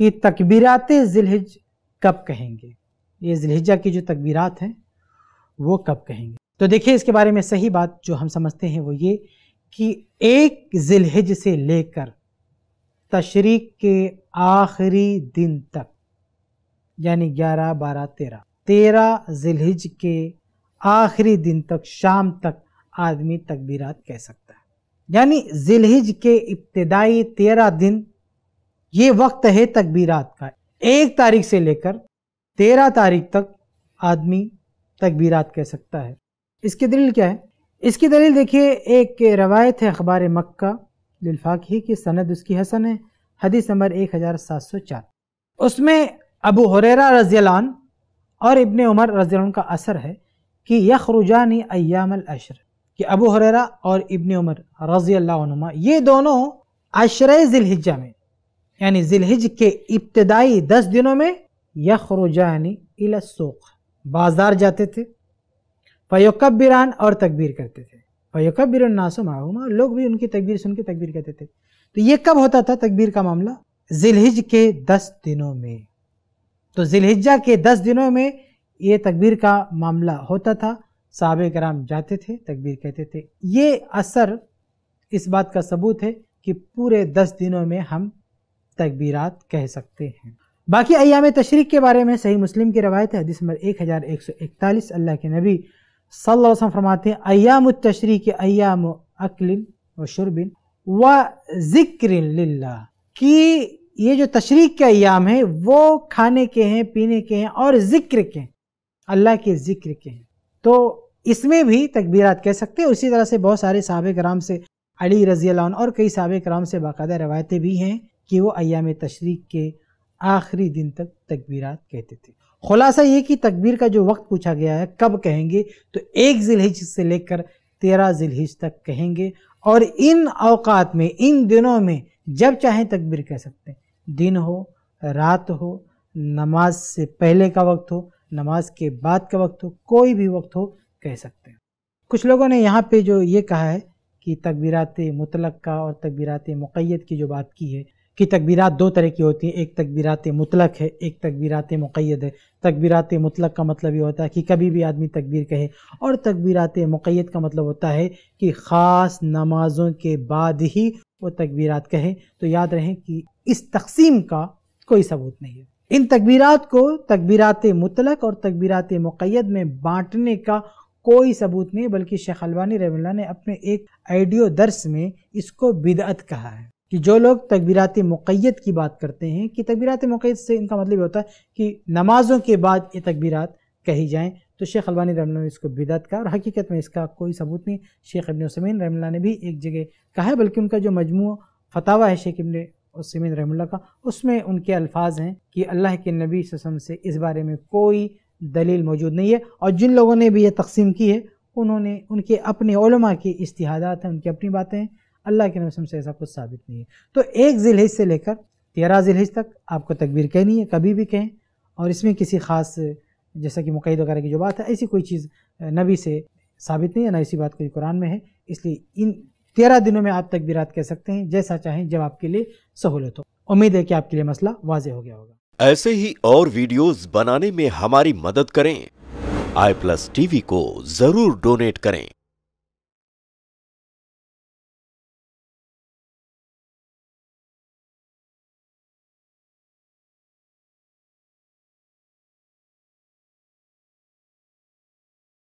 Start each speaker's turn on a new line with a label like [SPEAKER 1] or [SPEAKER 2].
[SPEAKER 1] कि तकबीरात जिलहिज कब कहेंगे ये जिलहिजा की जो तकबीरात हैं वो कब कहेंगे तो देखिए इसके बारे में सही बात जो हम समझते हैं वो ये कि एक जिलहिज से लेकर तशरीक के आखिरी दिन तक यानी ग्यारह बारह तेरह तेरह जिलहिज के आखिरी दिन तक शाम तक आदमी तकबीरात कह सकता है यानी जिलहिज के इब्तदाई तेरह दिन ये वक्त है तकबीरात का एक तारीख से लेकर तेरह तारीख तक आदमी तकबीरात कह सकता है इसकी दलील क्या है इसकी दलील देखिए एक रवायत है अखबार मक्का ही की सनद उसकी हसन है हदीस नंबर एक हज़ार सात सौ चार उसमें अबू हुररा रजियलान और इबन उमर रजीलान का असर है कि यखरुजानी अयाम अशर कि अबू हुररा और इबन उमर रजी अल्लाह ये दोनों अशर ज़िलहिज्जा में यानी जिलहिज के इब्तदाई दस दिनों में यखरुजानी इलसूख बाज़ार जाते थे फ़योकबिरान और तकबीर करते थे फ़योकबिर नासम और लोग भी उनकी तकबीर सुन के तकबीर कहते थे तो ये कब होता था तकबीर का मामला जिलहिज के दस दिनों में तो जिलहिजा के दस दिनों में ये तकबीर का मामला होता था साहब कराम जाते थे तकबीर कहते थे ये असर इस बात का सबूत है कि पूरे दस दिनों में हम तकबीरात कह सकते हैं बाकी अयाम तशरीक के बारे में सही मुस्लिम की रवायत है दिसंबर एक हज़ार एक सौ इकतालीस अल्लाह के नबी सल्लल्लाहु फरमाते हैं अयाम तशरी अयाम अक्लिन व शुरबिन व ज़िक्र कि ये जो तशरीक के अयाम हैं वो खाने के हैं पीने के हैं और ज़िक्र के हैं अल्लाह के ज़िक्र के हैं तो इसमें भी तकबीर कह सकते हैं उसी तरह से बहुत सारे सहाबे कराम से अली रजी और कई साहब कराम से बाकायदा रवायतें भी हैं कि वो अयाम तशरीक के आखिरी दिन तक तकबीरात कहते थे खुलासा ये कि तकबीर का जो वक्त पूछा गया है कब कहेंगे तो एक जिलहिज से लेकर तेरह जिलहिज तक कहेंगे और इन अवकात में इन दिनों में जब चाहें तकबीर कह सकते हैं दिन हो रात हो नमाज से पहले का वक्त हो नमाज के बाद का वक्त हो कोई भी वक्त हो कह सकते हैं कुछ लोगों ने यहाँ पे जो ये कहा है कि तकबीरात मुतलक का और तकबीरात मुक़ैद की जो बात की है कि तकबीरात दो तरह की होती हैं एक तकबीरात मुतलक है एक तकबीरात मुक़ैद है तकबीरात मुतलक का मतलब ये होता है कि कभी भी आदमी तकबीर कहे और तकबीरात मुक़ैद का मतलब होता है कि ख़ास नमाजों के बाद ही वो तकबीरात कहे तो याद रहें कि इस तकसीम का कोई सबूत नहीं है इन तकबीरात को तकबीरात मुतलक और तकबीरात मुक़ैद में बाँटने का कोई सबूत नहीं बल्कि शेख अलवानी रहमल्ला ने अपने एक आइडियो दर्स में इसको बिदअत कहा है कि जो लोग तकबीरत मुक़ैत की बात करते हैं कि तकबीरत मुक़ैत से इनका मतलब होता है कि नमाज़ों के बाद ये तकबीरत कही जाएँ तो शेख अलबानी रमला ने इसको बिदत का और हकीकत में इसका कोई सबूत नहीं शेख इबन रमला ने भी एक जगह कहा है बल्कि उनका जो मजमू फतावा है शेख अबिन उसमीन रमला का उसमें उनके अल्फाज हैं कि अल्लाह के नबी वसम से इस बारे में कोई दलील मौजूद नहीं है और जिन लोगों ने भी यह तकसीम की है उन्होंने उनके अपने ओलमा के इश्तहादात हैं उनकी अपनी बातें अल्लाह के नबी से ऐसा कुछ साबित नहीं है तो एक जिलहिज से लेकर तेरह जिलहिज तक आपको तकबीर कहनी है कभी भी कहें और इसमें किसी ख़ास जैसा कि मुकैद वगैरह की जो बात है ऐसी कोई चीज़ नबी से साबित नहीं है ना इसी बात कोई कुरान में है इसलिए इन तेरह दिनों में आप तकबीरात कह सकते हैं जैसा चाहें जब आपके लिए सहूलत हो उम्मीद है कि आपके लिए मसला वाज हो गया होगा ऐसे ही और वीडियोस बनाने में हमारी मदद करें आई प्लस टीवी को जरूर डोनेट करें